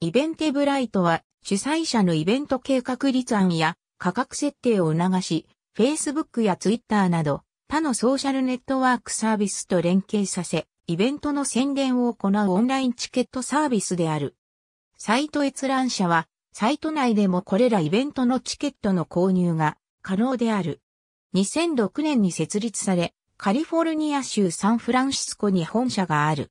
イベンテブライトは主催者のイベント計画立案や価格設定を促し、Facebook や Twitter など他のソーシャルネットワークサービスと連携させ、イベントの宣伝を行うオンラインチケットサービスである。サイト閲覧者は、サイト内でもこれらイベントのチケットの購入が可能である。2006年に設立され、カリフォルニア州サンフランシスコに本社がある。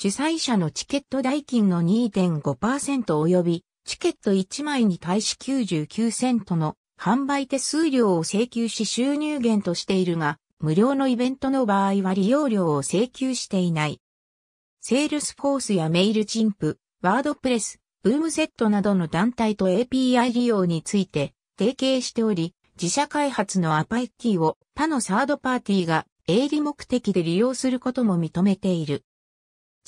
主催者のチケット代金の2.5%及び、チケット1枚に対し99セントの販売手数料を請求し収入源としているが、無料のイベントの場合は利用料を請求していない。セールスフォースやメールチンプ、ワードプレス、ブームセットなどの団体と API 利用について提携しており、自社開発のアパイキーを他のサードパーティーが営利目的で利用することも認めている。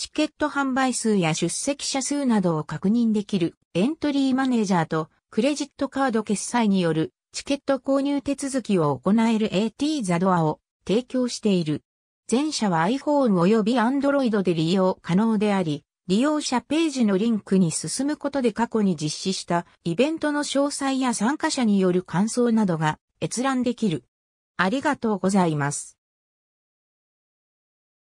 チケット販売数や出席者数などを確認できるエントリーマネージャーとクレジットカード決済によるチケット購入手続きを行える AT ザドアを提供している。前者は iPhone 及び Android で利用可能であり、利用者ページのリンクに進むことで過去に実施したイベントの詳細や参加者による感想などが閲覧できる。ありがとうございます。